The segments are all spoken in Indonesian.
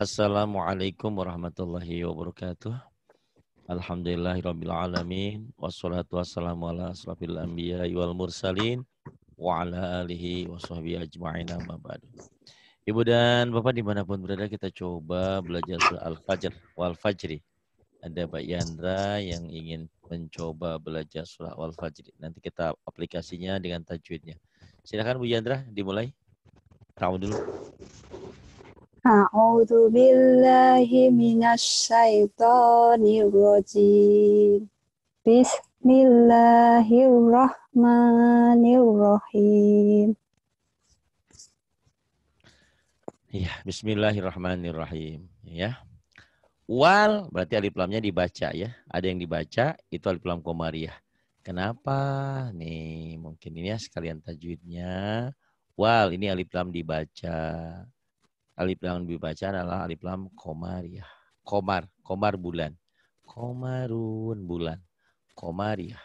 Assalamualaikum warahmatullahi wabarakatuh. Alhamdulillahirrabbilalamin. Wassalatu wassalamu ala asrafil anbiya wal mursalin. Wa ala alihi wa sahbihi ajma'in Ibu dan Bapak dimanapun berada kita coba belajar Al-Fajr wal Fajri. Ada Pak Yandra yang ingin mencoba belajar surah wal fajri Nanti kita aplikasinya dengan tajwidnya. Silakan Bu Yandra dimulai. Tahu dulu. أعوذ بالله من الشيطان الرجيم بسم الله الرحمن الرحيم Ya, bismillahirrahmanirrahim. Ya. Wal berarti alif lamnya dibaca ya. Ada yang dibaca itu alif lam komariah. Kenapa? Nih, mungkin ini ya sekalian tajwidnya. Wal ini alif lam dibaca. Alif lam dibaca adalah alif lam komariah. Komar, komar bulan. Komarun bulan. Komariah.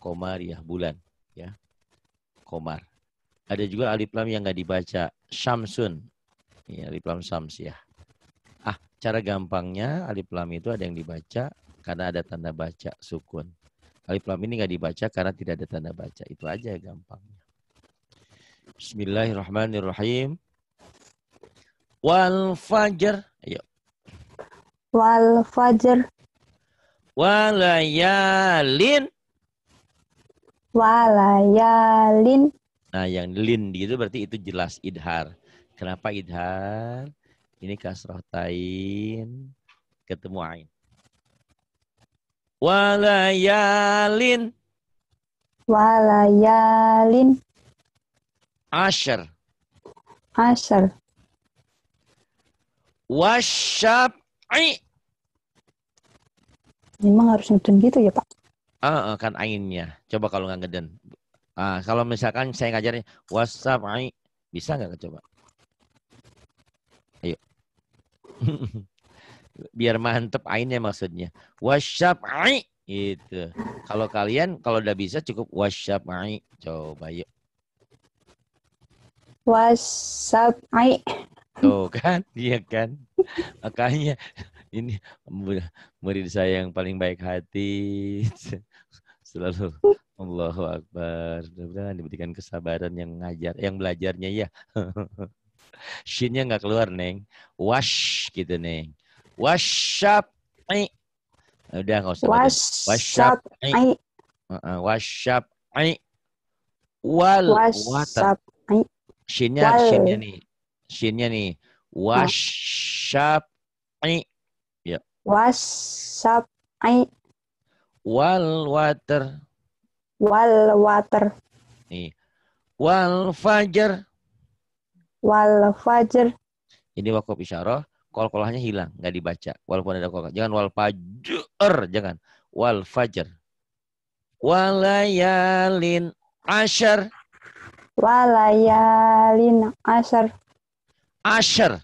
Komariah bulan, ya. Komar. Ada juga alif lam yang nggak dibaca. Samsun. Ya, alif lam ya. Ah, cara gampangnya alif lam itu ada yang dibaca karena ada tanda baca sukun. Alif lam ini nggak dibaca karena tidak ada tanda baca. Itu aja gampangnya. Bismillahirrahmanirrahim. Wal fajr. Ayo. Wal fajr. Walayalin. Walayalin. Nah, yang lin itu berarti itu jelas idhar. Kenapa idhar? Ini kasroh tain ketemu ain. Walayalin. Walayalin. Asher. Asher wasyaf'i. Memang harus ngeden gitu ya, Pak? Ah, uh, kan ainnya. Coba kalau nggak ngeden. Ah, kalau misalkan saya ngajarin wasyaf'i, bisa nggak coba? Ayo. Biar mantep ainnya maksudnya. Wasyaf'i Itu. Kalau kalian kalau udah bisa cukup wasyaf'i. Coba yuk. Wasyaf'i. Tuh kan, iya kan. Makanya ini murid saya yang paling baik hati selalu Allahu Akbar. Mudah-mudahan diberikan kesabaran yang ngajar, yang belajarnya ya. Shinnya nggak keluar, Neng. Wash gitu, Neng. wash up. Eh. Udah nggak usah. wash up up. wash up eh. eh. Wasyapi. Wal water. Shinnya, shinnya nih shinnya nih. Iya. washapi Ya. washapi Wal water. Wal water. Nih. Wal fajar. Wal fajar. Ini wakaf isyarah. Kol-kolahnya hilang. Nggak dibaca. Walaupun ada kolah Jangan wal fajar. Jangan. Wal fajar. Walayalin ashar. Walayalin ashar ashar.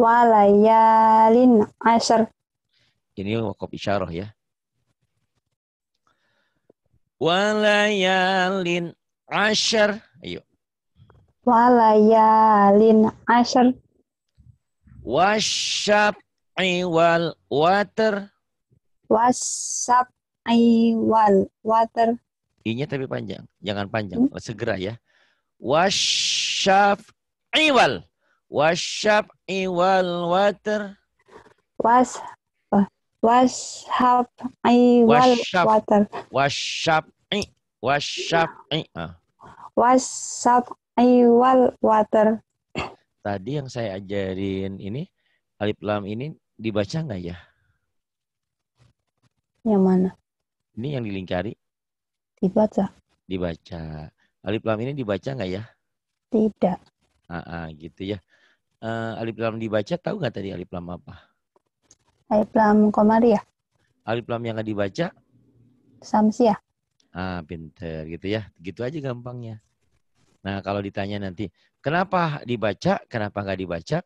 Walayalin ashar. Ini wakob isyarah ya. Walayalin ashar. Ayo. Walayalin ashar. Wasyab'i wal water. Wasyab'i wal water. Inya tapi panjang. Jangan panjang. Hmm? Segera ya. Wasap wal up iwal water was up iwal water eh, i. wasyab'i wasyab'i wal water eh. tadi yang saya ajarin ini alif lam ini dibaca nggak ya yang mana ini yang dilingkari dibaca dibaca alif lam ini dibaca nggak ya tidak Ah, gitu ya. Uh, alif lam dibaca tahu nggak tadi alif lam apa? Alif lam komari ya. Alif lam yang nggak dibaca? ya. Ah, pinter gitu ya. Gitu aja gampangnya. Nah, kalau ditanya nanti, kenapa dibaca, kenapa nggak dibaca,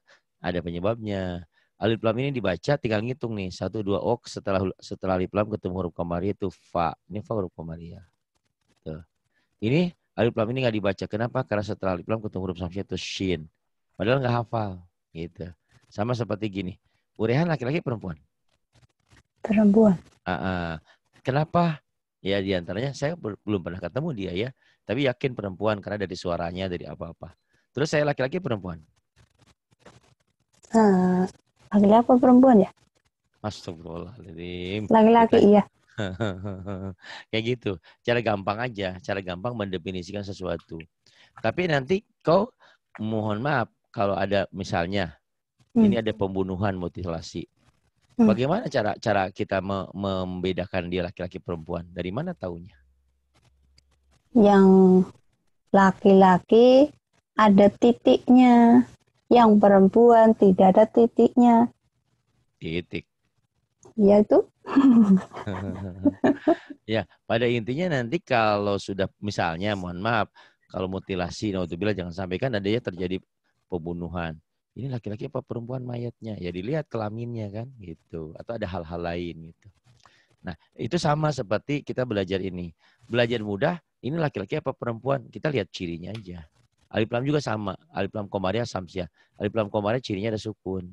ada penyebabnya. Alif lam ini dibaca tinggal ngitung nih. Satu, dua, ok. Setelah setelah alif lam ketemu huruf komari itu fa. Ini fa huruf komari ya. Tuh. Ini alif lam ini nggak dibaca. Kenapa? Karena setelah alif lam ketemu huruf samsiah itu shin. Padahal nggak hafal. Gitu. Sama seperti gini. Urehan laki-laki perempuan? Perempuan. Uh, uh, kenapa? Ya diantaranya saya belum pernah ketemu dia ya. Tapi yakin perempuan karena dari suaranya, dari apa-apa. Terus saya laki-laki perempuan? Uh, laki-laki apa perempuan ya? Astagfirullahaladzim. Laki-laki iya. Kayak gitu. Cara gampang aja, cara gampang mendefinisikan sesuatu. Tapi nanti kau mohon maaf kalau ada misalnya hmm. ini ada pembunuhan mutilasi. Hmm. Bagaimana cara cara kita membedakan dia laki-laki perempuan? Dari mana taunya? Yang laki-laki ada titiknya, yang perempuan tidak ada titiknya. Titik. Ya itu? ya, pada intinya nanti kalau sudah misalnya mohon maaf kalau mutilasi naudzubillah jangan sampaikan adanya terjadi pembunuhan. Ini laki-laki apa perempuan mayatnya? Ya dilihat kelaminnya kan gitu atau ada hal-hal lain gitu. Nah, itu sama seperti kita belajar ini. Belajar mudah, ini laki-laki apa perempuan? Kita lihat cirinya aja. Alif lam juga sama. Alif lam komaria samsia. Ya. Alif lam komaria cirinya ada sukun.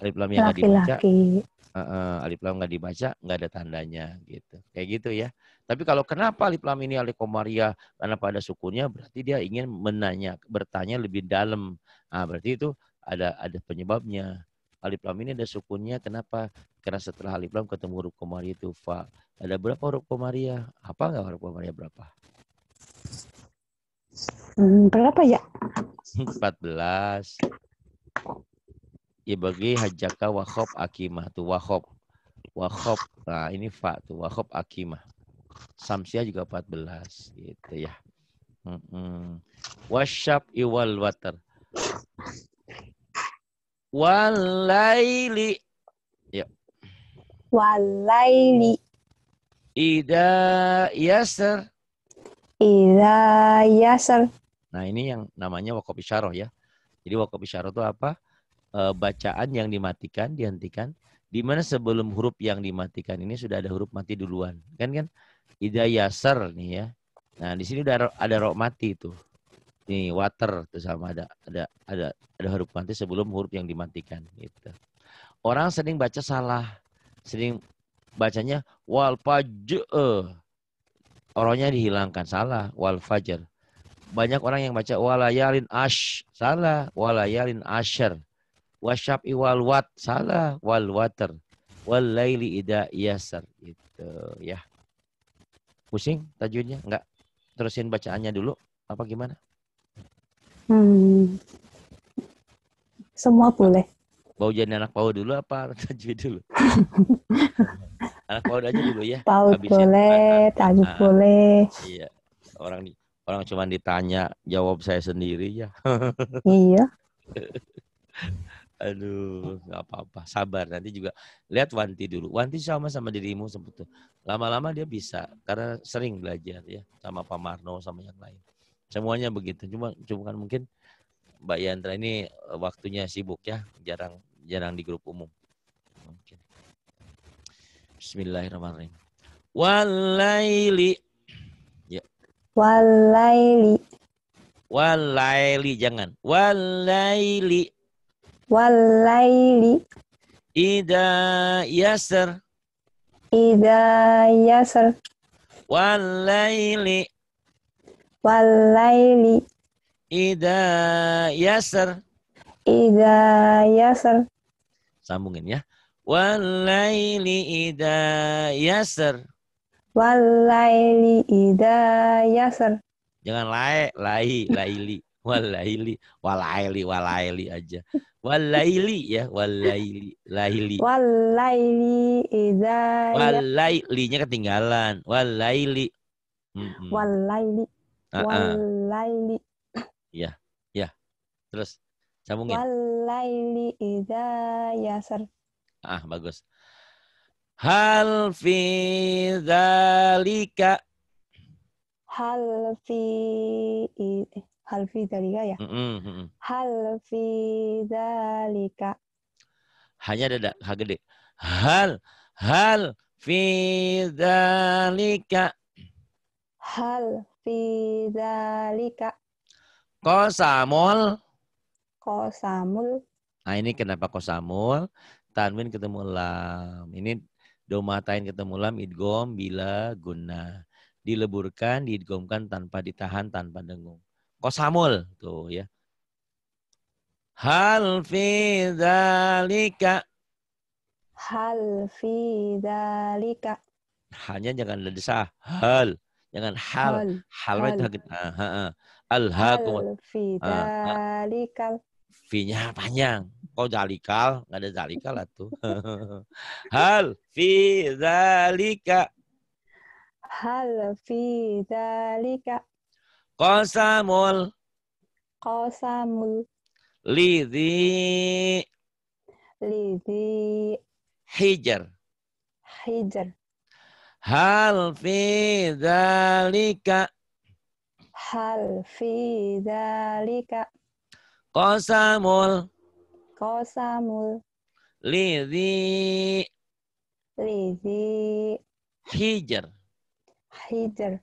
Alif lam yang ada -laki uh, alif lam nggak dibaca nggak ada tandanya gitu kayak gitu ya tapi kalau kenapa alif lam ini alif komaria karena pada sukunya berarti dia ingin menanya bertanya lebih dalam nah, berarti itu ada ada penyebabnya alif lam ini ada sukunnya kenapa karena setelah alif lam ketemu huruf komaria itu fa ada berapa huruf komaria apa nggak huruf komaria berapa hmm, berapa ya 14 ya bagi hajaka wakhob akimah tuh wakhob wakhob nah ini fa tuh wakhob akimah samsiah juga 14 gitu ya mm -mm. iwal water walaili ya walaili ida yasar ida yasar nah ini yang namanya wakob isyarah ya jadi wakob isyarah itu apa Eh, bacaan yang dimatikan, dihentikan, di mana sebelum huruf yang dimatikan ini sudah ada huruf mati duluan. Kan kan? Ida yasar nih ya. Nah, di sini udah ada rok mati itu. Nih, water itu sama ada ada ada ada huruf mati sebelum huruf yang dimatikan gitu. Orang sering baca salah. Sering bacanya wal fajr. Eh. Orangnya dihilangkan salah wal fajar. Banyak orang yang baca walayalin ash salah walayalin asher wasyab iwal wat salah wal water wal laili ida yasar itu ya pusing tajunya enggak terusin bacaannya dulu apa gimana hmm. semua boleh Bau jadi anak pau dulu apa tajui dulu anak pau aja dulu ya Pau boleh tajui nah, ah. boleh iya orang orang cuma ditanya jawab saya sendiri ya iya aduh nggak apa-apa sabar nanti juga lihat Wanti dulu Wanti sama sama dirimu sebetulnya lama-lama dia bisa karena sering belajar ya sama Pak Marno sama yang lain semuanya begitu cuma cuma kan mungkin Mbak Yandra ini eh, waktunya sibuk ya jarang jarang di grup umum mungkin Bismillahirrahmanirrahim Walaili ya Walaili Walaili jangan Walaili Walaili. Ida yasr. Ida yasr. Walaili. Walaili. Ida yasr. Ida yasr. Sambungin ya. Walaili ida yasr. Walaili ida yasr. Jangan lae, lai, laili walaili walaili walaili aja walaili ya walaili laili walaili ida. Ya. walailinya ketinggalan walaili walaili ah, ah. walaili ya ya terus sambungin walaili ya sir ah bagus hal fi dzalika hal fi hal fi dalika ya mm -hmm. hal fi dalika hanya ada h gede hal hal fi dalika hal fi dalika kosamul kosamul nah ini kenapa kosamul tanwin ketemu lam ini domatain ketemu lam idgom bila guna dileburkan diidgomkan tanpa ditahan tanpa dengung Kosamul tuh ya. Hal fi dalika Hal fi dalika Hanya jangan desa hal. Jangan hal. Hal, hal. hal. Ah, hal. fi ah, dalika Finya panjang. Kok zalikal? nggak ada zalikal lah tuh. Hal fi zalika. Hal fi zalika. Qasamul. Qasamul. lidi, lidi, Hijar. Hijar. Hal fi dhalika. Hal fi dhalika. Qasamul. Qasamul. Lidhi. Lidhi. Hijar. Hijar.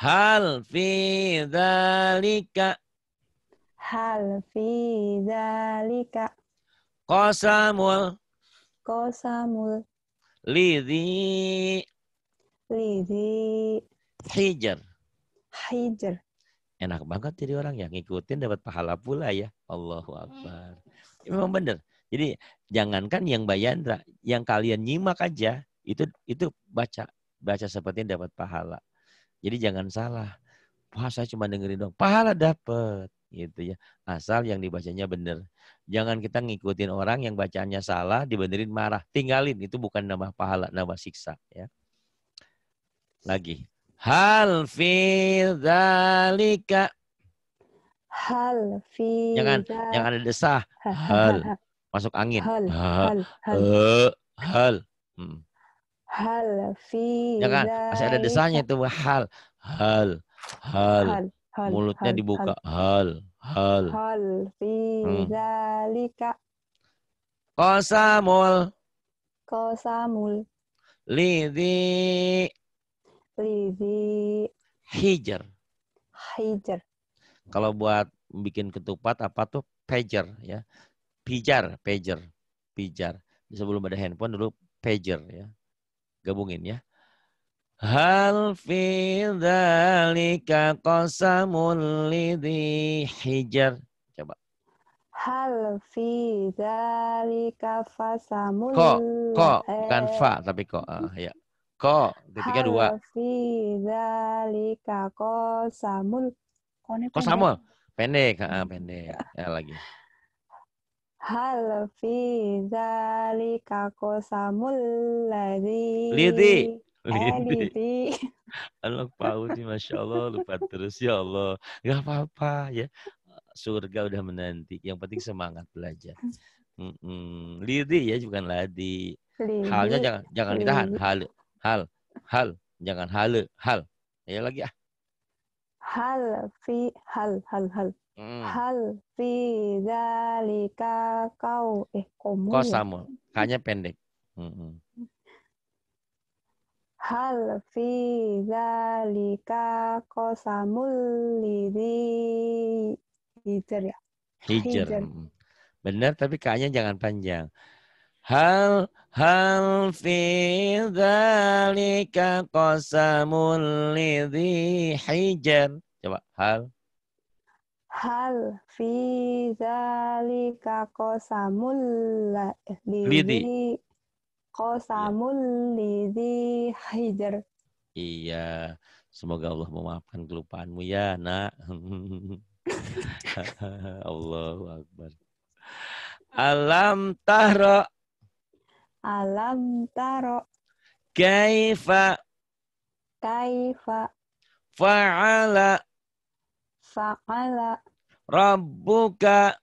Hal fi dalika. Hal fi dalika. Kosamul. Kosamul. Lidhi Lidhi Hijar Hijar Enak banget jadi orang yang ngikutin dapat pahala pula ya. Allahu Akbar. Memang benar. Jadi jangankan yang Bayandra, yang kalian nyimak aja itu itu baca baca seperti dapat pahala. Jadi jangan salah. Puasa cuma dengerin doang. Pahala dapet gitu ya. Asal yang dibacanya benar. Jangan kita ngikutin orang yang bacaannya salah, dibenerin marah. Tinggalin, itu bukan nama pahala, nama siksa ya. Lagi. Hal fi dhalika. Hal fi Jangan yang ada desah. Hal. Masuk angin. Hal. Hal. Hal. hal. hal. hal. Hmm hal fi ya kan masih ada desanya itu hal hal hal, hal, hal mulutnya hal, dibuka hal hal hal fi hmm. zalika hmm. qasamul qasamul lidhi lidhi hijr hijr kalau buat bikin ketupat apa tuh pager ya pijar pager pijar sebelum ada handphone dulu pager ya gabungin ya. Hal fi dzalika qasamun lidhi hijar. Coba. Hal fi dzalika fasamun. Ko, ko, bukan fa tapi ko. Uh, ya. Ko, ketika dua. Hal fi dzalika qasamul. Ko, samul. Pendek, Ah pendek. Ya, ya lagi. Hal fi zalika qasamul ladzi eh, Lidi Lidi Allah nih Masya Allah lupa terus ya Allah Gak apa-apa ya Surga udah menanti Yang penting semangat belajar mm -mm. Lidi ya bukan ladi Lidi. Halnya jangan jangan ditahan Hal Hal Hal Jangan hal Hal Ya lagi ah Hal fi Hal Hal Hal Mm. Hal fi zalika kau eh komu. Kau sama, hanya pendek. Hal fi zalika kosamul lidi hijer ya. Hijer, Benar tapi kanya jangan panjang. Hal hal fi dzalika qasamul lidi hijar. Coba hal Hal fi zalika qasamul lidi qasamul lidi hijr Iya, semoga Allah memaafkan kelupaanmu ya, Nak. Allahu akbar. Alam tahra Alam tahra kaifa kaifa fa'ala Fa'ala. Rabbuka.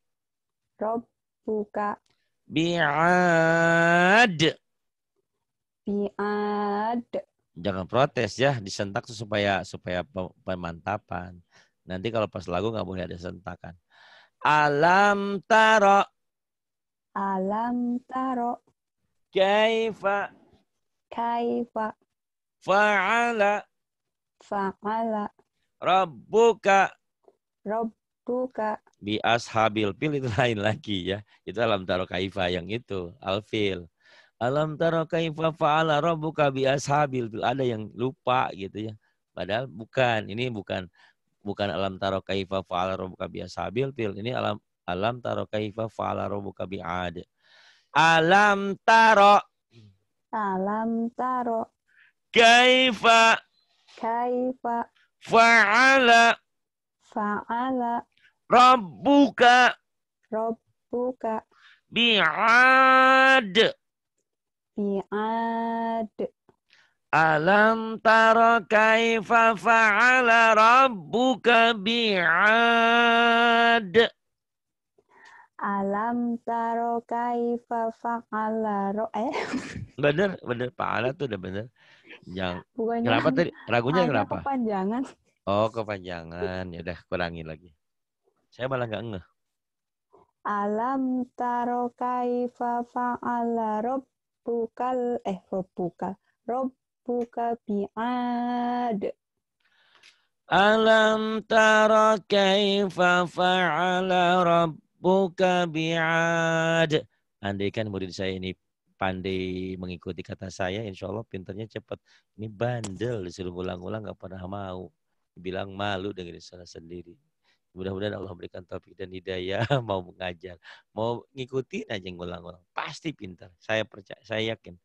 Rabbuka. Bi'ad. Bi'ad. Jangan protes ya, disentak tuh supaya supaya pemantapan. Nanti kalau pas lagu nggak boleh ada sentakan. Alam taro. Alam taro. Kaifa. Kaifa. Fa'ala. Fa'ala. Rabbuka rabbuka bi ashabil fil itu lain lagi ya. Itu alam taro kaifa yang itu alfil. Alam taro kaifa fa'ala robuka bi ashabil fil. Ada yang lupa gitu ya. Padahal bukan, ini bukan bukan alam taro kaifa fa'ala robuka bi ashabil fil. Ini alam alam taro kaifa fa'ala robuka bi ad. Alam taro Alam taro kaifa kaifa fa'ala Fa'ala. Rabbuka. Rabbuka. Bi'ad. Bi'ad. Alam tara kaifa fa'ala rabbuka bi'ad. Alam taro kaifa fa'ala ro eh. Bener, bener. Fa'ala tuh udah bener. Yang, Bukannya kenapa tadi? Ragunya kenapa? panjangan? Oh, kepanjangan. Ya udah kurangin lagi. Saya malah nggak ngeh. Alam taro kaifa fa'ala rabbukal eh rabbukal rabbuka bi'ad. Alam taro kaifa fa'ala rabbuka bi'ad. Andai kan murid saya ini pandai mengikuti kata saya, insya Allah pinternya cepat. Ini bandel disuruh ulang-ulang nggak pernah mau bilang malu dengan sana sendiri. Mudah-mudahan Allah berikan topik dan hidayah mau mengajar, mau ngikutin aja ngulang ulang Pasti pintar. Saya percaya, saya yakin.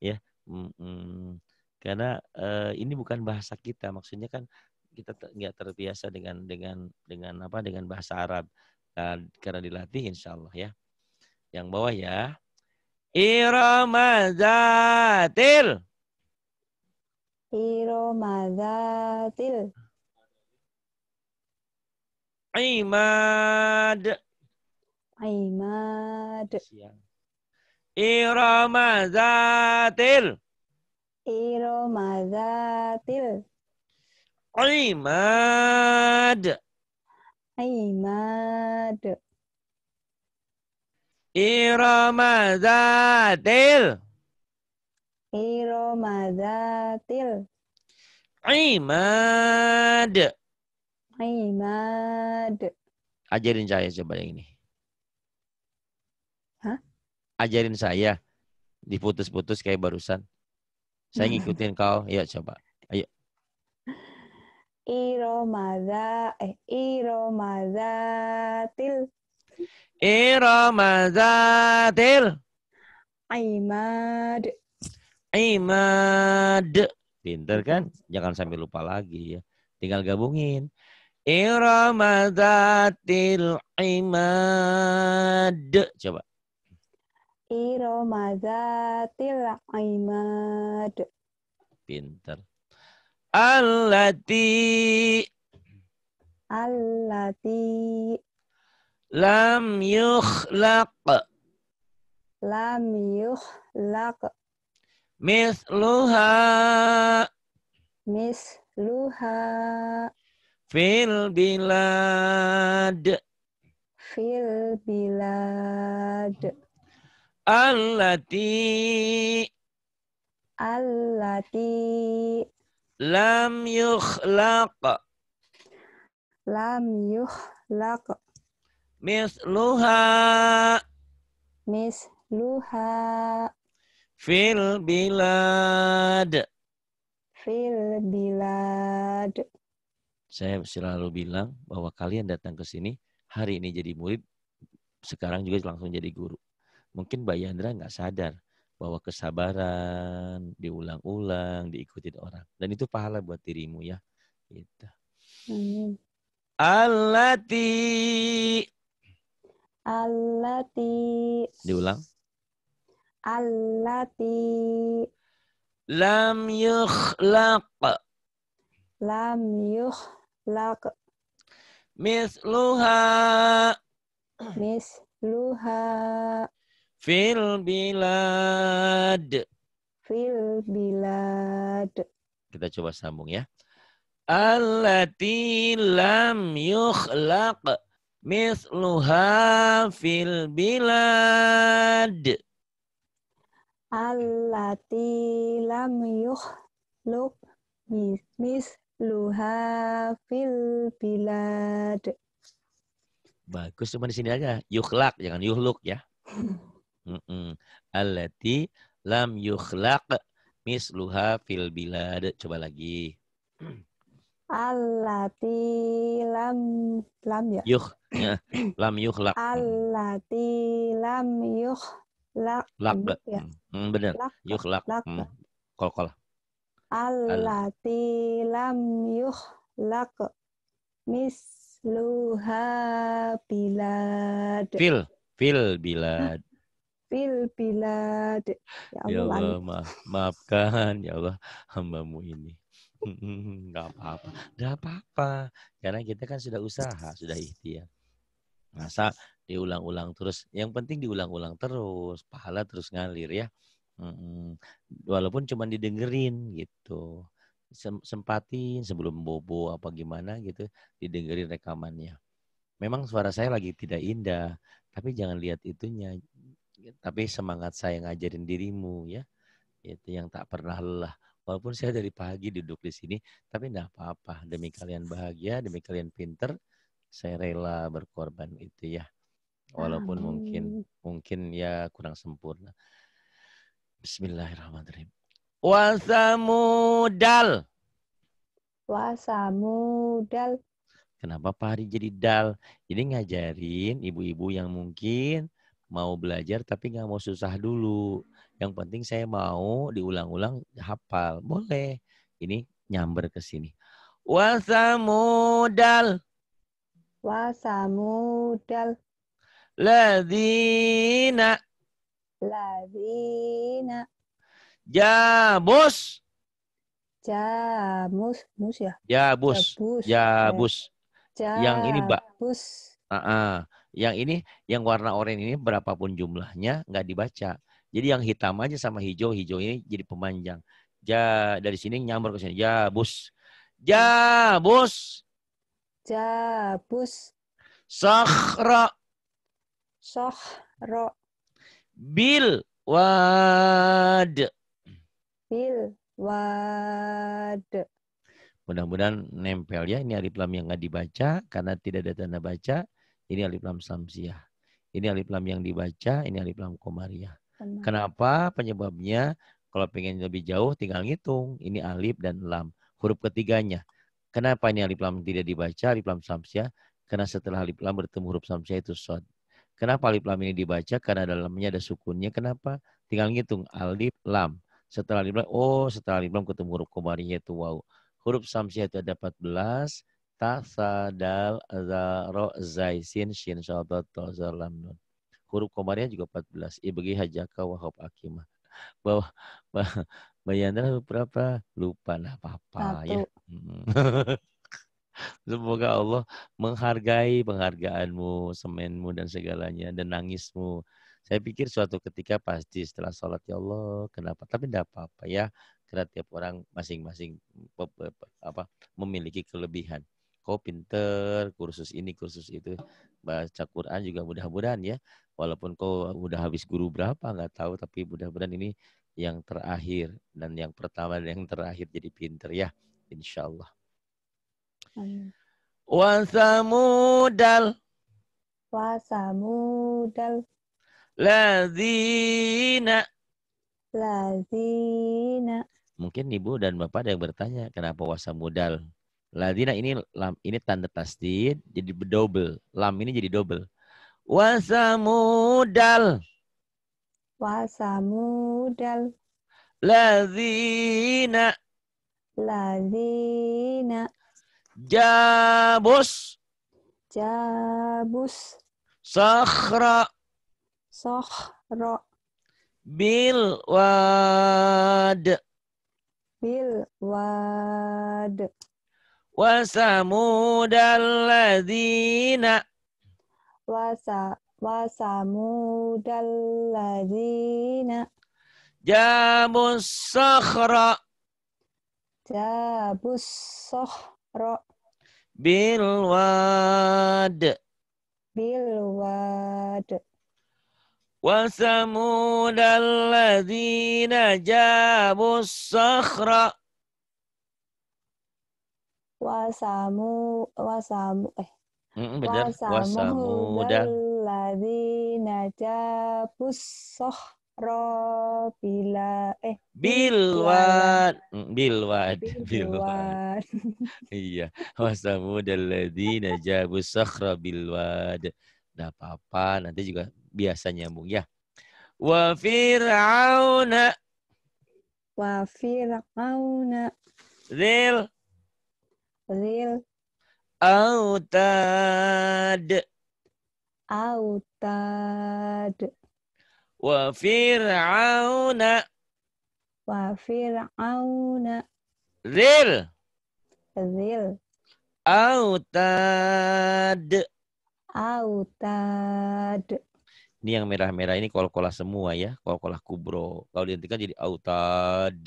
Ya. Mm -mm. Karena uh, ini bukan bahasa kita, maksudnya kan kita nggak ter terbiasa dengan dengan dengan apa dengan bahasa Arab nah, karena dilatih insya Allah ya yang bawah ya Iromazatil. Iromazatil. Imad. Imad. Siang. Irama zatil. zatil. Imad. Imad. Irama zatil. Imad. zatil. Imad. Imad. Ajarin saya coba yang ini. Hah? Ajarin saya. Diputus-putus kayak barusan. Saya hmm. ngikutin kau. Ayo iya, coba. Ayo. Iro eh Iro til. Iro til. Imad. Imad. Pinter kan? Jangan sampai lupa lagi ya. Tinggal gabungin. Iramadatil imad. coba Iramadatil imad. pinter Alati. Alati. lam yukhlaq lam yukhlaq misluha misluha Fil bilad. Fil bilad. Allati. Allati. Lam yukhlaq. Lam yukhlaq. Misluha. Misluha. Fil bilad. Fil bilad. Saya selalu bilang bahwa kalian datang ke sini, hari ini jadi murid, sekarang juga langsung jadi guru. Mungkin Mbak Yandra nggak sadar bahwa kesabaran diulang-ulang, diikuti orang. Dan itu pahala buat dirimu ya. Gitu. Alati. Alati. Diulang. Alati. Lam yukhlaq. Lam yukhlaq Lak. Miss Luha. Miss Luha. Fil bilad. Fil bilad. Kita coba sambung ya. Allati lam yukhlaq misluha fil bilad. Allati lam yukhlaq mis luha fil bilad. Bagus, cuma di sini aja. Yukhlak, jangan yuhluk ya. mm -mm. Allati lam yukhlak misluha fil bilad. Coba lagi. Allati lam lam ya. Yuh, ya. lam yukhlak. Allati lam yukhlak. Lak. Ya. Mm, benar. Ya? Yukhlak. Kol-kol allati lam yuhlaq misluha bilad fil fil bilad fil bilad ya Allah, ya Allah maaf, maafkan ya Allah hambamu ini nggak apa-apa nggak apa-apa karena kita kan sudah usaha sudah ikhtiar masa diulang-ulang terus yang penting diulang-ulang terus pahala terus ngalir ya Walaupun cuma didengerin gitu. sempatin sebelum bobo apa gimana gitu didengerin rekamannya. Memang suara saya lagi tidak indah, tapi jangan lihat itunya. Tapi semangat saya ngajarin dirimu ya. Itu yang tak pernah lelah. Walaupun saya dari pagi duduk di sini, tapi enggak apa-apa. Demi kalian bahagia, demi kalian pinter, saya rela berkorban itu ya. Walaupun Amin. mungkin mungkin ya kurang sempurna. Bismillahirrahmanirrahim. Wasamudal. Wasamudal. Kenapa Pak Hari jadi dal? Jadi ngajarin ibu-ibu yang mungkin mau belajar tapi nggak mau susah dulu. Yang penting saya mau diulang-ulang hafal. Boleh. Ini nyamber ke sini. Wasamudal. Wasamudal. Ladina. Ladina. Jabus. Ya, ya, bus bus ya? Jabus. Ya, bus, Jabus. Jabus. Yang ini, Mbak. Bus. Uh -uh. Yang ini, yang warna oranye ini berapapun jumlahnya nggak dibaca. Jadi yang hitam aja sama hijau, hijau ini jadi pemanjang. Ja dari sini nyamber ke sini. ja ja bus, Jabus. Jabus. Jabus. Sahra. Sohro. Bil wad. Bil wad. Mudah-mudahan nempel ya. Ini alif lam yang nggak dibaca karena tidak ada tanda baca. Ini alif lam samsiah. Ini alif lam yang dibaca, ini alif lam komariah. Kenapa? Penyebabnya kalau pengen lebih jauh tinggal ngitung. Ini alif dan lam. Huruf ketiganya. Kenapa ini alif lam tidak dibaca, alif lam samsiah? Karena setelah alif lam bertemu huruf samsiah itu sod. Kenapa alif lam ini dibaca? Karena dalamnya ada sukunnya. Kenapa? Tinggal ngitung alif lam. Setelah alif lam, oh setelah alif lam ketemu huruf komarinya itu wow. Huruf samsiah itu ada 14. Ta, sa, dal, za, ro, zai, sin, shin, shalbat, to, zar, lam, nun. Huruf komarinya juga 14. Ibagi hajaka wahab akimah. Bahwa, bah, berapa? Lupa, nah apa-apa ya. Hmm. Semoga Allah menghargai penghargaanmu, semenmu dan segalanya, dan nangismu. Saya pikir suatu ketika pasti setelah sholat ya Allah, kenapa? Tapi tidak apa-apa ya, karena tiap orang masing-masing apa memiliki kelebihan. Kau pinter, kursus ini, kursus itu, baca Quran juga mudah-mudahan ya. Walaupun kau udah habis guru berapa nggak tahu, tapi mudah-mudahan ini yang terakhir dan yang pertama dan yang terakhir jadi pinter ya, insya Allah. Wasamudal. Wasamudal. Lazina. Lazina. Mungkin ibu dan bapak ada yang bertanya kenapa wasamudal. Lazina ini lam ini tanda tasdid jadi double. Lam ini jadi double. Wasamudal. Wasamudal. Lazina. Lazina. Jabus. Jabus. Sahra. Sahra. Bil wad. Bil wad. Wasamudal Wasa wasamudal ladina. Jabus sahra. Jabus sahra. Bilwad. Bilwad. وثمود الذين جابوا sakhra wasamu wasamu eh benar wasamu, wasamu dan jabus sakhra robila eh bilwat bilwat bilwat iya wasamu dalladzina najabu sakhra bilwad enggak apa-apa nanti juga biasa nyambung ya wa fir'auna wa fir'auna zil zil autad autad Wa fir'auna. Wa fir'auna. Zil. Zil. Autad. Autad. Ini yang merah-merah ini kol-kolah semua ya. Kol-kolah kubro. Kalau dihentikan jadi autad.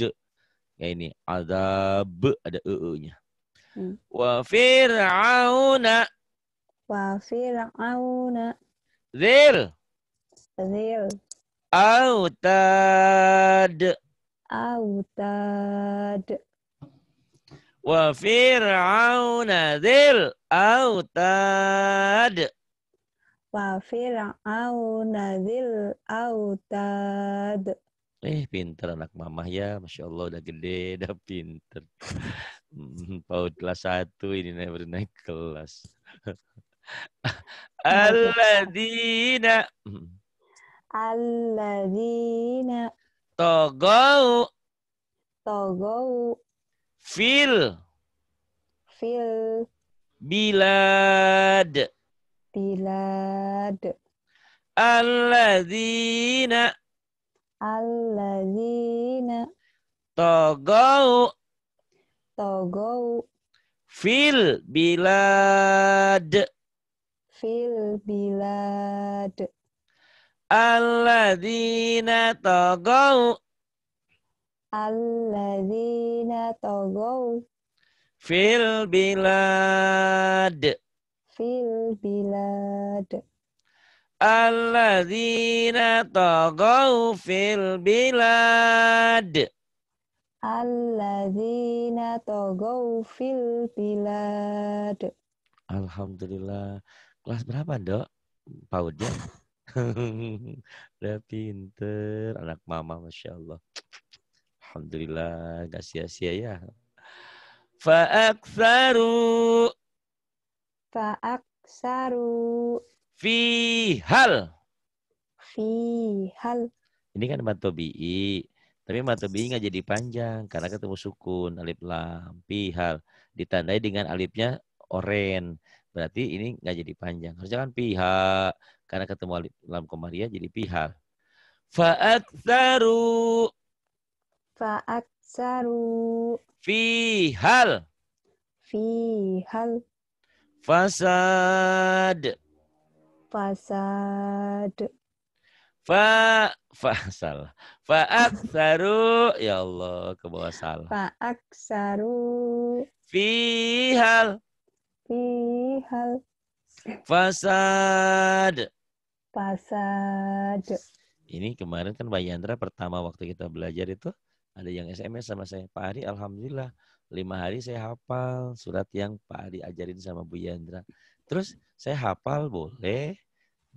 Ya ini. Azab. Ada e nya Hmm. Wa fir'auna. Wa fir'auna. Zil. Zil. Autad. Autad. Wa fir'auna dhil autad. Wa fir'auna dhil autad. Eh, pinter anak mamah ya. Masya Allah, udah gede, udah pinter. Hmm, Paut kelas satu ini naik naik kelas. Aladina. Alladzina togau togau fil fil bilad bilad alladzina alladzina togau togau fil bilad fil bilad Alladzina tagaw Alladzina tagaw fil bilad fil bilad Alladzina tagaw fil bilad Alladzina tagaw fil bilad Alhamdulillah. Kelas berapa, Dok? Paudnya? Udah pinter anak mama Masya Allah. Alhamdulillah gak sia-sia ya. Fa'aksaru. Fa'aksaru. Fihal. Fihal. Ini kan matobi'i. Tapi matobi'i nggak jadi panjang karena ketemu sukun, alif lam, pihal. Ditandai dengan alifnya oren berarti ini nggak jadi panjang. Harusnya kan pihak karena ketemu dalam komaria jadi pihak. Fa'aktsaru Fa'aktsaru Fihal Fihal Fasad Fasad Fa fa salah. saru ya Allah ke bawah salah. Fa'aktsaru Fihal fihal fasad fasad ini kemarin kan Mbak Yandra pertama waktu kita belajar itu ada yang SMS sama saya Pak Ari Alhamdulillah lima hari saya hafal surat yang Pak Ari ajarin sama Bu Yandra terus saya hafal boleh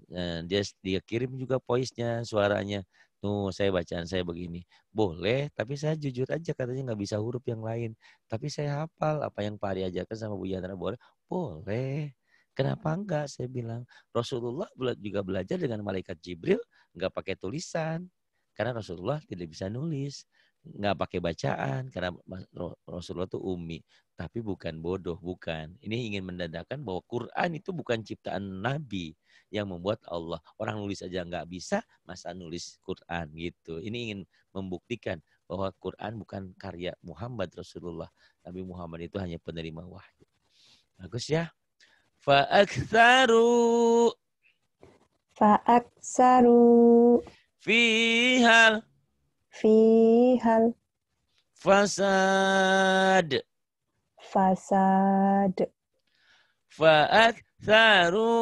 nah, dia dia kirim juga voice-nya suaranya tuh saya bacaan saya begini boleh tapi saya jujur aja katanya nggak bisa huruf yang lain tapi saya hafal apa yang Pak Ari ajarkan sama Bu Yandra boleh boleh. Kenapa enggak? Saya bilang Rasulullah juga belajar dengan malaikat Jibril enggak pakai tulisan karena Rasulullah tidak bisa nulis, enggak pakai bacaan karena Rasulullah itu umi, tapi bukan bodoh, bukan. Ini ingin mendadakan bahwa Quran itu bukan ciptaan nabi yang membuat Allah. Orang nulis aja enggak bisa, masa nulis Quran gitu. Ini ingin membuktikan bahwa Quran bukan karya Muhammad Rasulullah. tapi Muhammad itu hanya penerima wahyu. Bagus ya. Fa'aktharu. Fa'aktharu. Fihal. Fihal. Fasad. Fasad. Fa'aktharu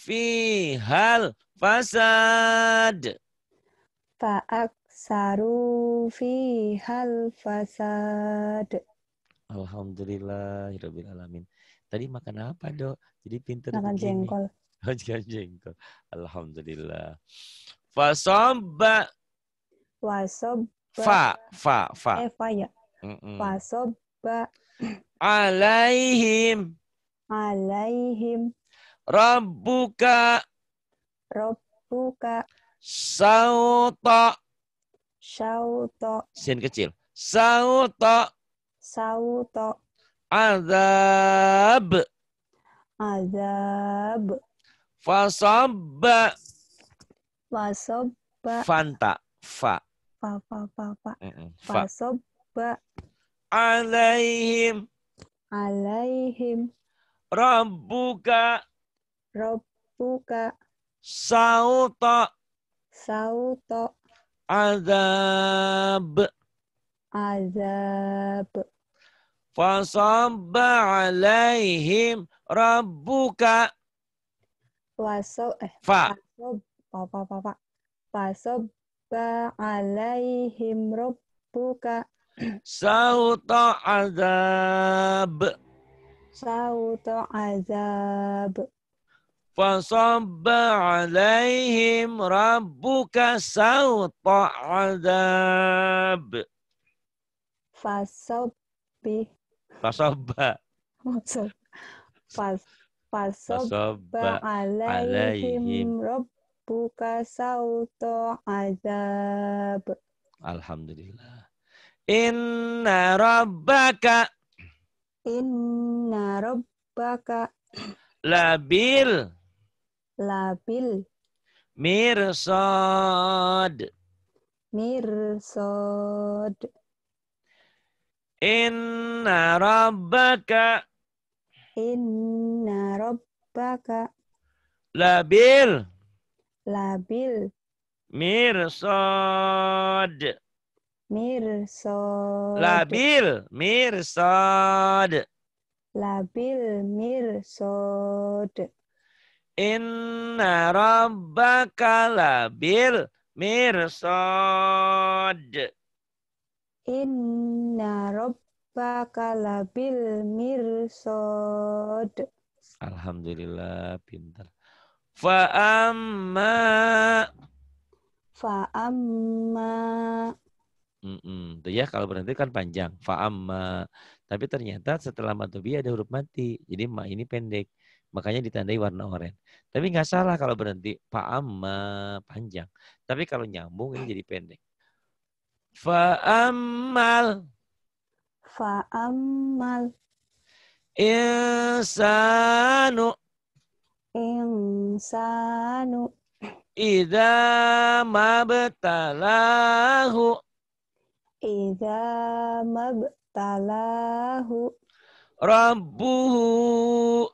fihal fasad. Fa'aktharu fihal fasad. Alhamdulillah, Alamin. Tadi makan apa dok? Jadi pinter. Makan jengkol. Oh, makan jengkol. Alhamdulillah. Fasobba. Wasob. Fa, fa, fa. Eh, fa ya. Mm Fasobba. Alaihim. Alaihim. Rabbuka. Rabbuka. Sauta. Sauta. Sin kecil. Sauta. Sauta azab azab fasabba fasabba fanta fa fa fa fa fa fasabba alaihim alaihim rabbuka rabbuka sauta sauta azab azab Fasabba alaihim rabbuka. Wasob, eh, fa. Wasob, apa, apa, alaihim rabbuka. Sauta azab. Sauta azab. Fasabba alaihim rabbuka sauta azab. Fasabbi Fasoba. Fas Fasoba alaihim rabbuka sauto azab. Alhamdulillah. Inna rabbaka. Inna rabbaka. Labil. Labil. Mirsad. Mirsad. Inna rabbaka Inna rabbaka Labil Labil Mirsad Mirsad Labil Mirsad Labil Mirsad Inna rabbaka labil mirsad. Inna rabbaka labil mirsod. Alhamdulillah, pintar. Fa'amma. Fa'amma. Mm -mm. Tuh ya kalau berhenti kan panjang. Fa'amma. Tapi ternyata setelah matobi ada huruf mati. Jadi ma ini pendek. Makanya ditandai warna oranye. Tapi nggak salah kalau berhenti. Fa'amma panjang. Tapi kalau nyambung ini jadi pendek. Fa'amal. Fa'amal. Insanu. Insanu. Ida mabtalahu. Ida mabtalahu. Rabbuhu.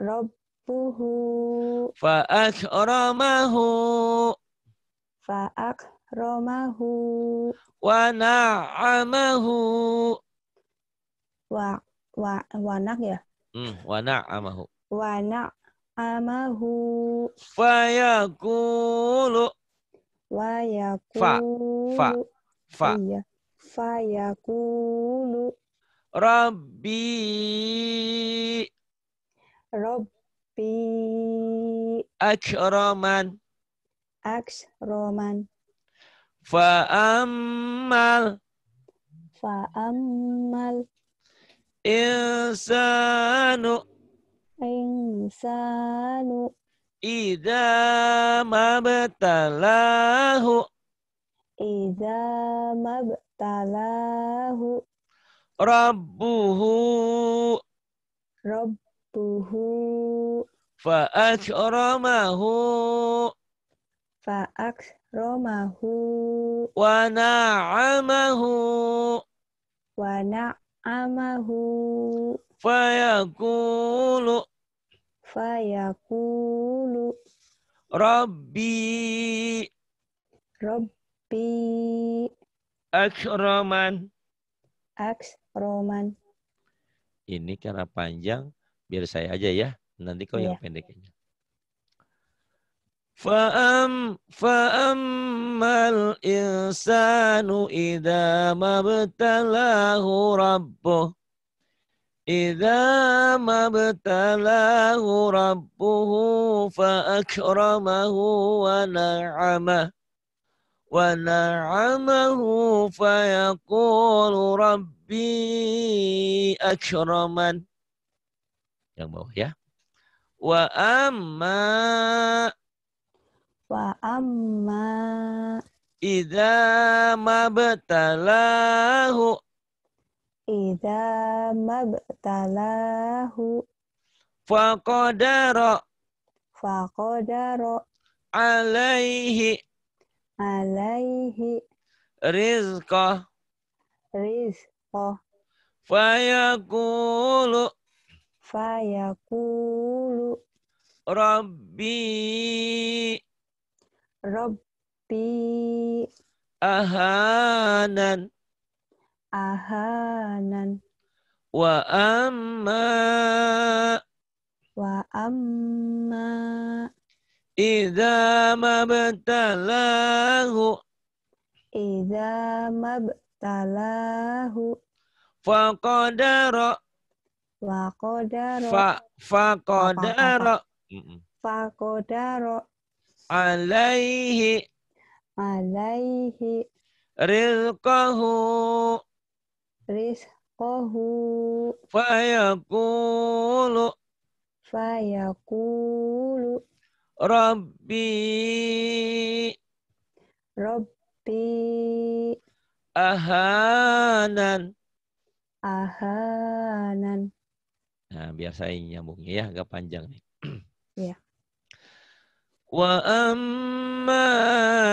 Rabbuhu. Fa'akramahu. Fa'akramahu romahu wa na'amahu wa wa wanak ya hmm, wa na'amahu wa na'amahu wa yaqulu wa yaqulu fa fa fa, iya. fa yaqulu rabbi rabbi akraman akraman Fa'amal. Fa'amal. Insanu. Insanu. Ida mabtalahu. Ida mabtalahu. Rabbuhu. Rabbuhu. Fa'akramahu. Fa'akramahu romahu wa na'amahu wa na'amahu fayaqulu fayaqulu rabbi rabbi akraman akraman ini karena panjang biar saya aja ya nanti kau yeah. yang iya. pendeknya. فأم فأما الإنسان إذا ما ابتلاه ربه إذا ما ابتلاه ربه فأكرمه ونعمه ونعمه فيقول ربي أكرمن yang bawah ya Wa amma idza mabtalahu idza mabtalahu Faqadara Faqadara Alaihi Alaihi Rizqah Rizqah Fayaqulu Fayaqulu Rabbi Robbi ahanan ahanan wa amma wa amma idza mabtalahu idza mabtalahu faqadara faqadara fa faqadara faqadara alaihi alaihi rizqahu rizqahu fayaqulu fayaqulu rabbi rabbi ahanan ahanan nah biar saya nyambungnya ya agak panjang nih iya yeah. وأما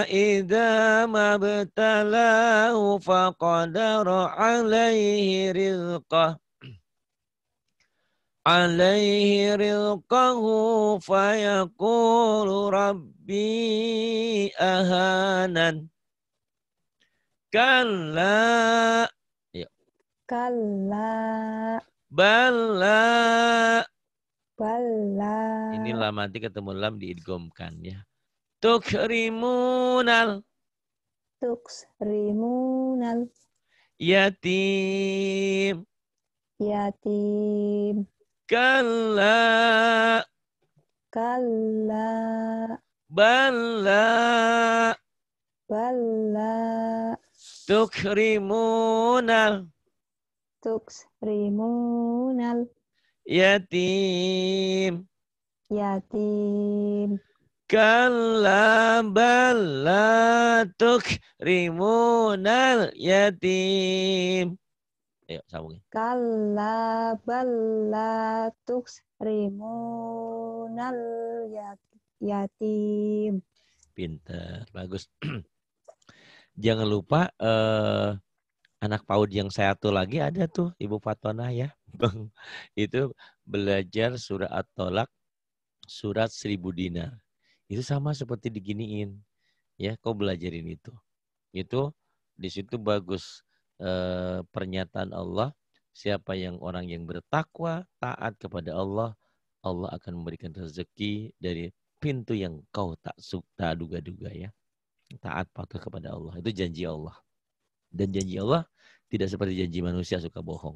إذا ما ابتلاه فقدر عليه رزقه عليه رزقه فيقول ربي أهانا كلا كلا بل لا Bala. Ini lam nanti ketemu lam diidgomkan ya. Tukrimunal. Tukrimunal. Yatim. Yatim. Kalla. Kalla. Bala. Bala. Tukrimunal. tukrimunal yatim yatim kala bal yatim. Ayo sambungin. Kalla bal yatim. Pinter, bagus. Jangan lupa eh uh, anak PAUD yang satu lagi ada tuh Ibu Fatona ya. Itu belajar surat tolak surat seribu dinar. Itu sama seperti diginiin. Ya, kau belajarin itu. Itu di situ bagus eh, pernyataan Allah, siapa yang orang yang bertakwa, taat kepada Allah, Allah akan memberikan rezeki dari pintu yang kau tak suka duga-duga ya. Taat patuh kepada Allah. Itu janji Allah. Dan janji Allah tidak seperti janji manusia suka bohong.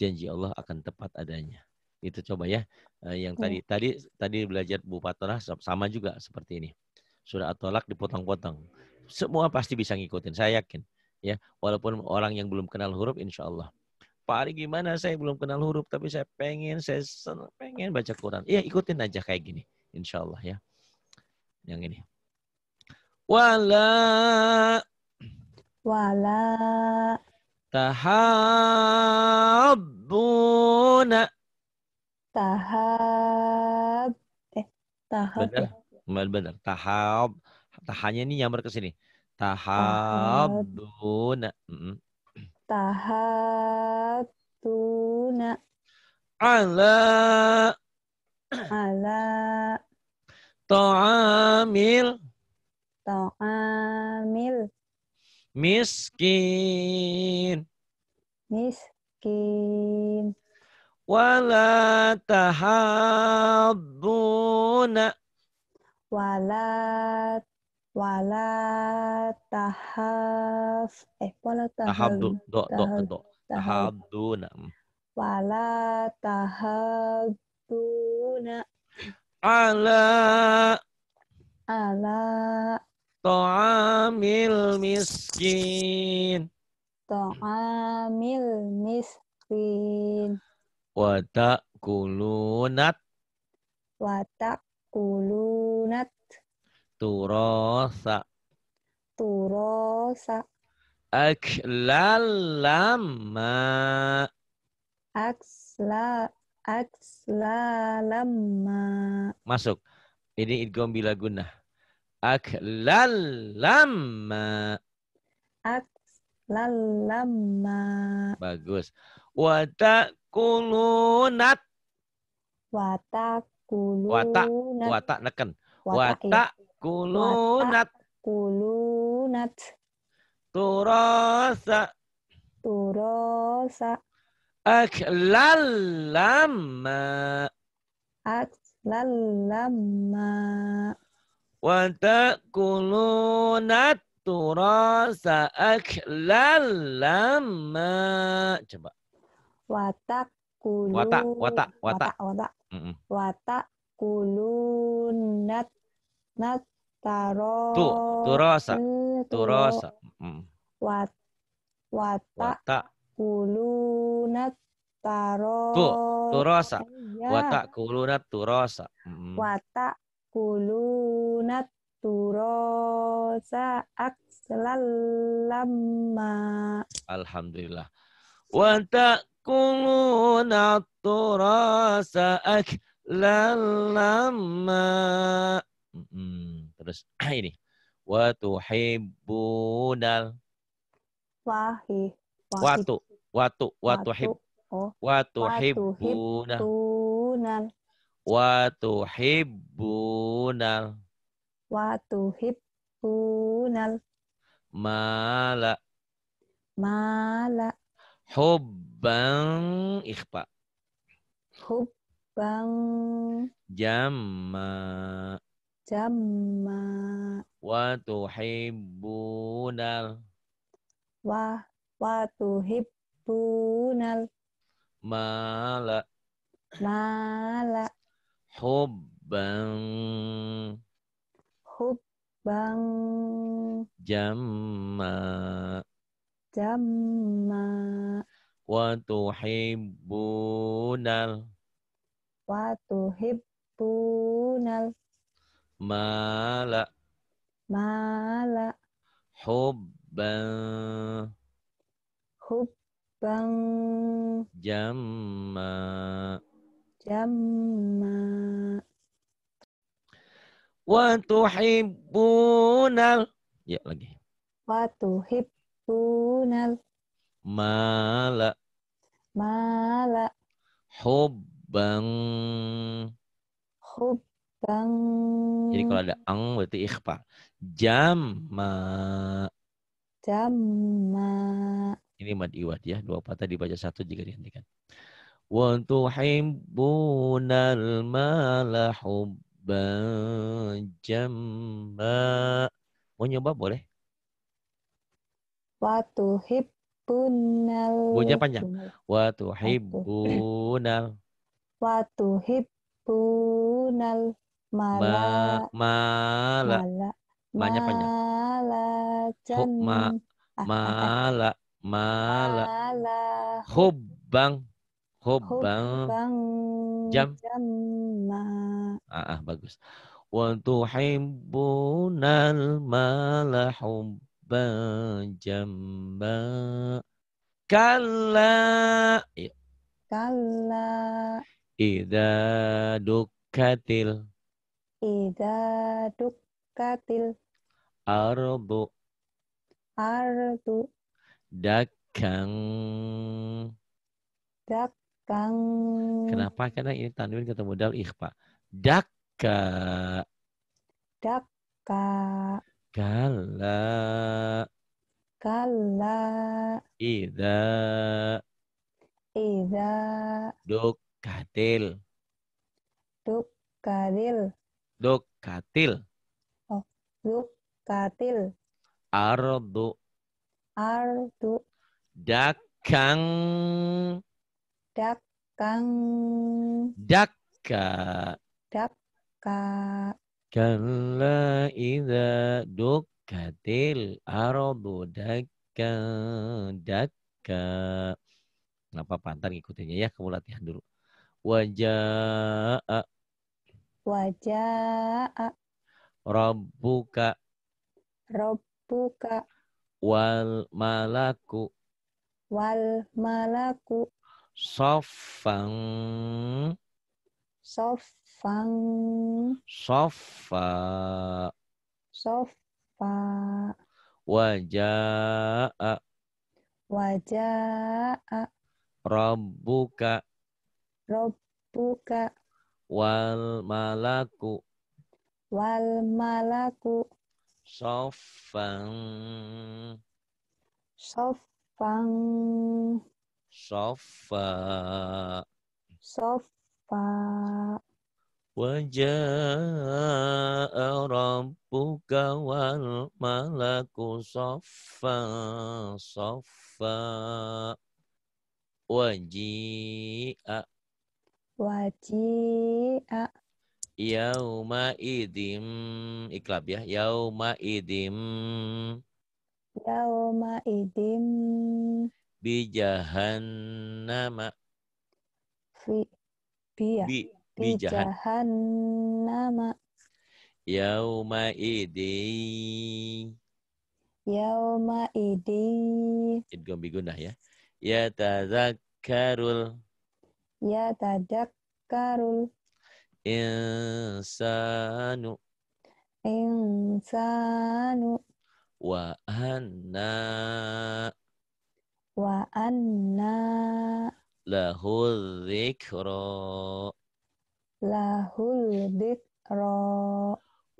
Janji Allah akan tepat adanya. Itu coba ya. Eh, yang tadi ya. tadi tadi belajar Bu Patonah sama juga seperti ini. Surah At-Tolak dipotong-potong. Semua pasti bisa ngikutin, saya yakin. Ya, walaupun orang yang belum kenal huruf, insya Allah. Pak Ari gimana? Saya belum kenal huruf, tapi saya pengen, saya senang, pengen baca Quran. Iya, ikutin aja kayak gini. Insya Allah ya. Yang ini. Wala Wala. tahabbuna Tahab. Eh, tahab. Benar. Ya. Benar. Tahab. Tahanya ini nyamber ke sini. tahabbuna tahabbuna Ala. Ala. Ta'amil. Ta'amil miskin. Miskin. Wala tahabbuna. Wala wala tahaf eh wala tahaf do do do tahabuna wala tahabduna ala ala To'amil miskin. To'amil miskin. Watak kulunat. Watak kulunat. Turosa. Turosa. Aklalama. Aksla akslalama. Masuk. Ini idgom bila gunah. Aklal lama. Aklal lama. Bagus. Watakulunat. Watakulunat. Watak. Watak neken. Iya. Watakulunat. kulunat Turasa. Turasa. Aklal lama. Aklal lama wa kulunat turasa aklan lama. Coba. Watak kulunat Watak, watak, watak. Watak, watak. kulunat nat taro. Tu, turosa. Wat, watak. Watak. Kulunat taro. Tu, turosa. Watak kulunat turosa. Watak ya'kuluna turasa akselalama. Alhamdulillah. Wa ta'kuluna turasa akselalama. Hmm, terus ini. Wa tuhibbunal. Wahi. Watu. Watu. Watu. Watu. Oh. Watu. Watu. Watu. Watu wa tuhibbunal wa tuhibbunal mala mala Hubbang ikhfa Hubbang. jamma jamma wa tuhibbunal wa wa tuhibbunal mala mala Hubbang. Hubbang. Jamma. Jamma. Wa tuhibbunal. Wa tuhibbunal. Mala. Mala. Hubban. Hubban. Jamma. Jamma. Wa tuhibbunal. Ya lagi. Wa tuhibbunal. Mala. Mala. hubbang hubbang Jadi kalau ada ang berarti ikhfa. Jamma. Jamma. Ini mad iwad ya. Dua patah dibaca satu jika dihentikan. وتحبون المال حبا jamma. Mau nyoba boleh? Watuhibbunal. Bunyinya panjang. Watuhibbunal. Watuhibbunal. Mala. Ma, Mala. Manya panjang. Mala. Hub, ma, mala. Mala. Mala hubbang, jam jamma. Ah, ah, bagus. Wa tuhibbunal mala jamba kala Kalla. Iya. Kalla. Ida dukatil. Ida dukatil. Ardu. Ardu. Dakang. Dak Kang. Kenapa? Karena ini tanwin ketemu dal ikhfa. Daka. Daka. Kala. Kala. Ida. Ida. Dukatil. Dukatil. Dukatil. Oh, dukatil. Ardu. Ardu. Dakang. Dakang. Dakka. Dakka. kala ida dukatil arabu dakka dakka. Kenapa pantar ngikutinnya ya? Kamu latihan dulu. Wajah. Wajah. Rabbuka. Rabbuka. Wal malaku. Wal malaku. Sofang. Sofang. Sofa. Sofa. wajah, wajah, robuka, robuka, Wal malaku. Wal malaku. Sofang. Sofang sofa sofa wajah rabbuka wal malaku sofa sofa wajia wajia yauma idim iklab ya yauma idim yauma idim bi jahannama fi bi ya? bi, bi jahannama yauma idi yauma idi idgham bi gunnah ya ya tadzakkarul ya tadzakkarul insanu insanu wa anna wa anna lahul dhikra lahul dhikra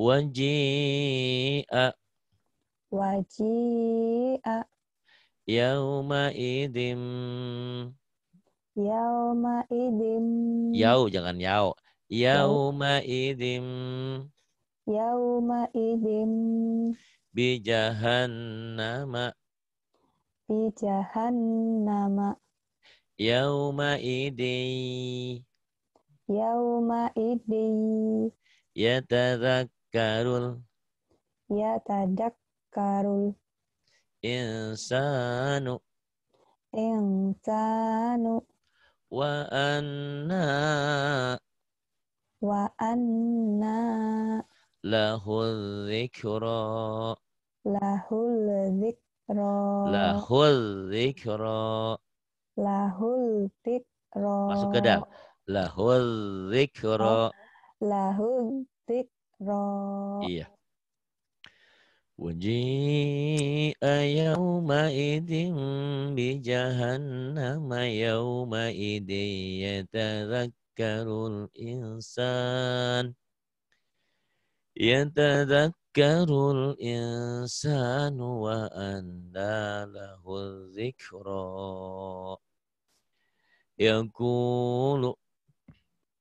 waji'a waji'a yauma idim yauma idim yau jangan yau yauma idim yauma idim bijahannama fi jahannama yauma idi yauma ya ya yatadakkarul karul, insanu insanu wa anna wa anna lahul dhikra lahul dhikra Ro. Lahul zikro. Lahul zikro. Masuk ke dal. Lahul zikro. Oh, lahul zikro. Iya. وجيء يومئذ بجهنم يومئذ يتذكر insan يتذكر yadhakkarul insanu wa anna lahu kulu yaqulu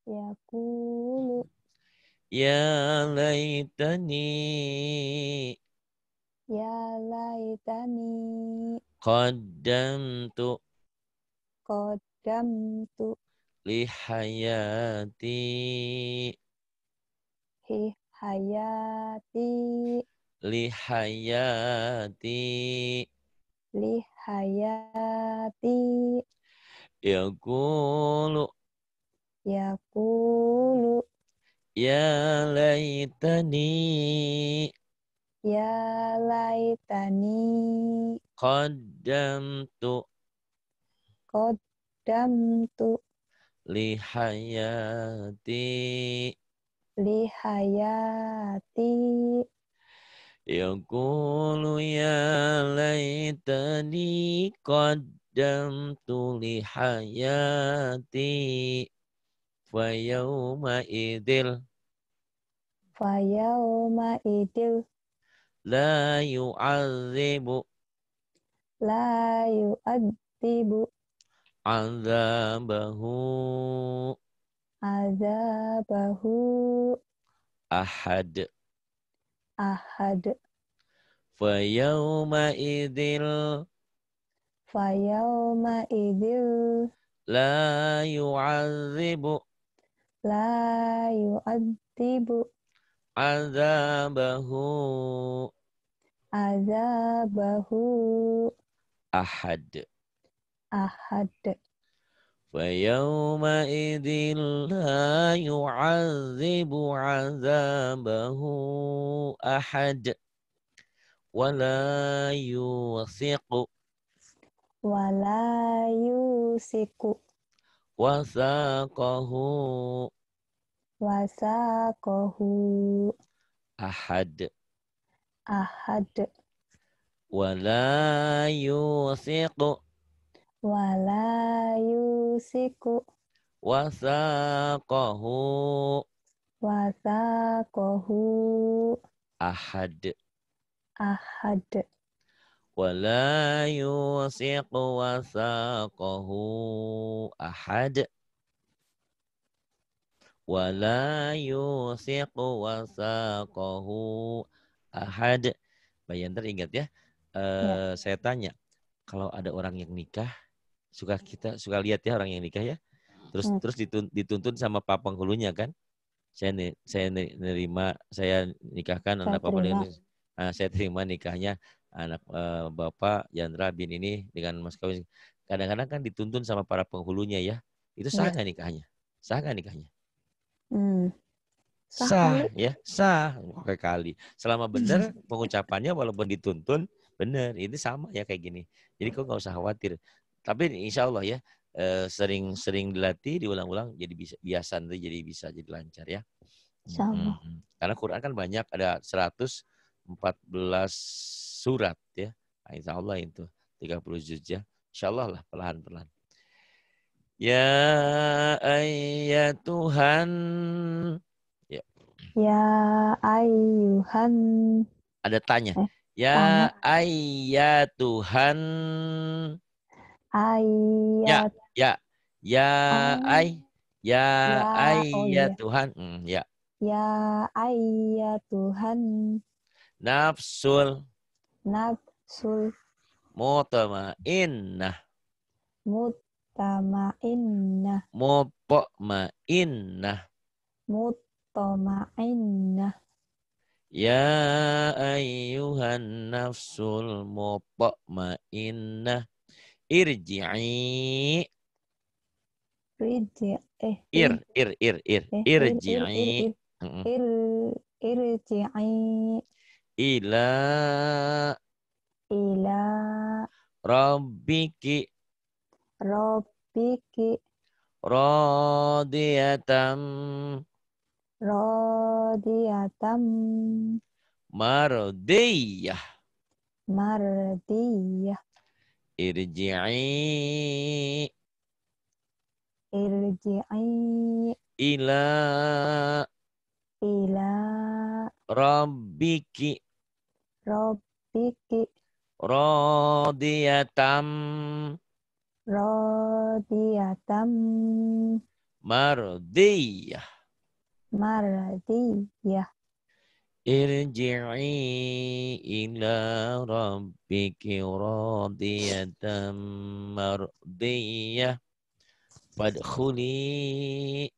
yaqulu ya laitani ya laitani qaddamtu qaddamtu li hayati lihayati Lihayati. Lihayati. Lihayati. Yaqulu. Yaqulu. Ya laitani. Ya laitani. Qaddamtu. Qaddamtu. Lihayati lihayati Yaqulu ya laitani qaddamtu lihayati yauma idil yauma idil La yu'adzibu La yu'adzibu Azabahu azabahu ahad ahad Fayawma idil Fayawma idil La yu'azibu La yu'azibu Azabahu Azabahu Ahad Ahad فيومئذ لا يعذب عذابه أحد ولا يوثق ولا يوثق وثاقه وثاقه أحد أحد ولا يوثق wala yusiku wasaqahu wasaqahu ahad ahad wala yusiku wasaqahu ahad wala yusiku wasaqahu ahad bayan ingat ya, uh, ya. saya tanya kalau ada orang yang nikah suka kita suka lihat ya orang yang nikah ya. Terus hmm. terus dituntun, sama pak penghulunya kan. Saya saya nerima saya nikahkan saya anak bapak dengan uh, saya terima nikahnya anak uh, bapak Yandra bin ini dengan mas kawin. Kadang-kadang kan dituntun sama para penghulunya ya. Itu sah iya. nggak ya. nikahnya? Sah nggak nikahnya? Hmm. Sah, sah ya sah kayak kali selama benar pengucapannya walaupun dituntun benar ini sama ya kayak gini jadi kau nggak usah khawatir tapi insya Allah ya, sering-sering eh, dilatih, diulang-ulang, jadi bisa, biasa nanti jadi bisa jadi lancar ya. Insya hmm, Allah. Hmm, hmm. Karena Quran kan banyak, ada 114 surat ya. Nah, insya Allah itu 30 juz ya. Insya Allah lah pelan-pelan. Ya Tuhan. ya. ya ayuhan ada tanya eh, ya Tuhan ayat. Ya, ya, ya, ay, ya, ay, ya, ya oh, ya iya. Tuhan. Hmm, ya. Ya, ay, ya Tuhan. Ya nafsul. Nafsul. ma inna. Mutama inna. Ya ayuhan nafsul inna irji'i irji eh ir ir ir ir eh, irji'i ir irji'i ila ila rabbiki rabbiki radiyatan radiyatan mardiyah mardiyah irji'i irji'i ila ila rabbiki rabbiki radiyatam radiyatam mardiyah mardiyah Irji'i ila rabbiki radiyatan mardiyah Fadkhuli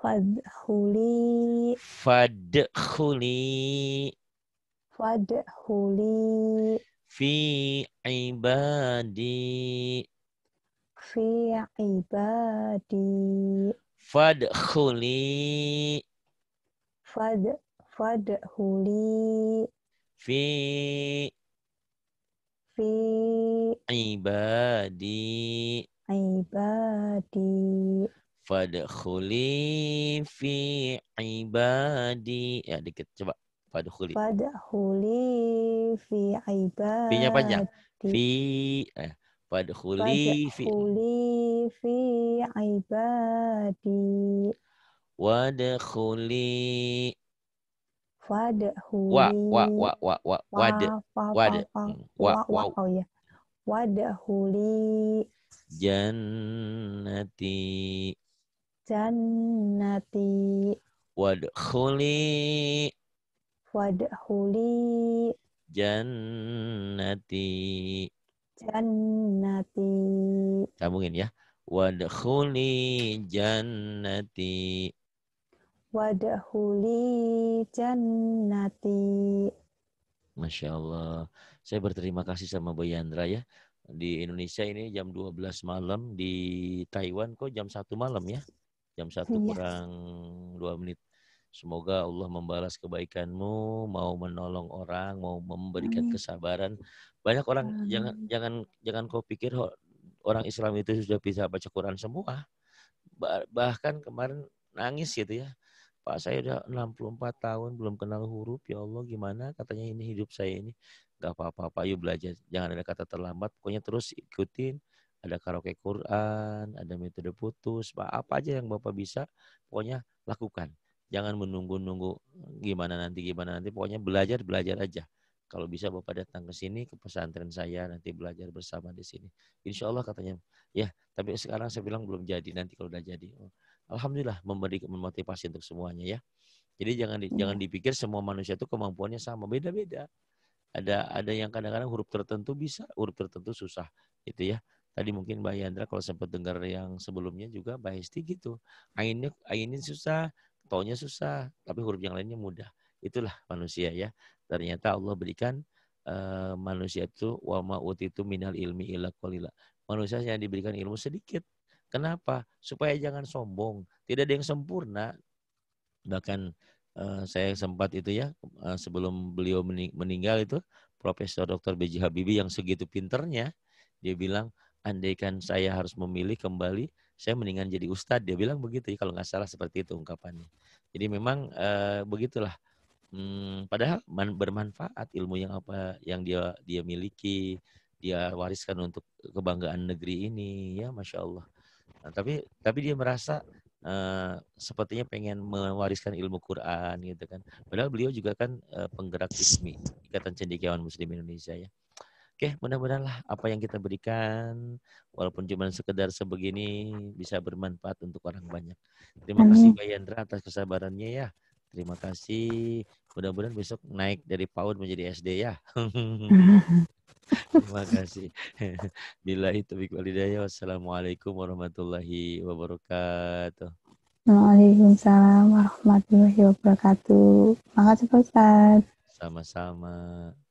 Fadkhuli Fadkhuli Fadkhuli Fi ibadi Fi ibadi Fadkhuli Fadkhuli fadhuli fi fi ibadi ibadi fadkhuli fi ibadi ya dikit coba fadkhuli fadkhuli fi ibadi fi-nya panjang fi eh fadkhuli fi fadkhuli fi ibadi wadkhuli Wadahu. Wa wa wa wa wa wadah, wa wa oh ya. Wadahuli jannati jannati wadkhuli huli, jannati jannati sambungin ya huli, jannati wadahuli jannati. Masya Allah. Saya berterima kasih sama Bu Yandra ya. Di Indonesia ini jam 12 malam, di Taiwan kok jam 1 malam ya. Jam 1 ya. kurang 2 menit. Semoga Allah membalas kebaikanmu, mau menolong orang, mau memberikan Amin. kesabaran. Banyak orang Amin. jangan jangan jangan kau pikir orang Islam itu sudah bisa baca Quran semua. Bahkan kemarin nangis gitu ya Pak saya udah 64 tahun belum kenal huruf ya Allah gimana katanya ini hidup saya ini nggak apa-apa Pak yuk belajar jangan ada kata terlambat pokoknya terus ikutin ada karaoke Quran ada metode putus Pak apa aja yang Bapak bisa pokoknya lakukan jangan menunggu-nunggu gimana nanti gimana nanti pokoknya belajar belajar aja kalau bisa Bapak datang ke sini ke pesantren saya nanti belajar bersama di sini. Insya Allah katanya. Ya, tapi sekarang saya bilang belum jadi nanti kalau udah jadi. Oh, alhamdulillah memberi memotivasi untuk semuanya ya. Jadi jangan di, jangan iya. dipikir semua manusia itu kemampuannya sama, beda-beda. Ada ada yang kadang-kadang huruf tertentu bisa, huruf tertentu susah, gitu ya. Tadi mungkin Mbak Yandra kalau sempat dengar yang sebelumnya juga Mbak Hesti gitu. Ainnya ainin susah, tonya susah, tapi huruf yang lainnya mudah. Itulah manusia ya. Ternyata Allah berikan uh, manusia itu wama itu minal ilmi ilah qalila. Manusia yang diberikan ilmu sedikit, Kenapa? Supaya jangan sombong. Tidak ada yang sempurna. Bahkan uh, saya sempat itu ya uh, sebelum beliau meninggal itu Profesor Dr. B.J. Habibie yang segitu pinternya dia bilang andaikan saya harus memilih kembali saya mendingan jadi ustadz dia bilang begitu ya, kalau nggak salah seperti itu ungkapannya. Jadi memang uh, begitulah hmm, padahal man, bermanfaat ilmu yang apa yang dia dia miliki dia wariskan untuk kebanggaan negeri ini ya masya Allah Nah, tapi tapi dia merasa uh, sepertinya pengen mewariskan ilmu Quran gitu kan. Padahal beliau juga kan uh, penggerak ISMI, Ikatan Cendekiawan Muslim Indonesia ya. Oke, mudah-mudahan apa yang kita berikan, walaupun cuma sekedar sebegini, bisa bermanfaat untuk orang banyak. Terima Amin. kasih Mbak Yandra atas kesabarannya ya. Terima kasih. Mudah-mudahan besok naik dari PAUD menjadi SD ya. Terima kasih. Bila itu bikulidaya. Wassalamualaikum warahmatullahi wabarakatuh. Waalaikumsalam warahmatullahi wabarakatuh. Makasih Pak Ustaz. Sama-sama.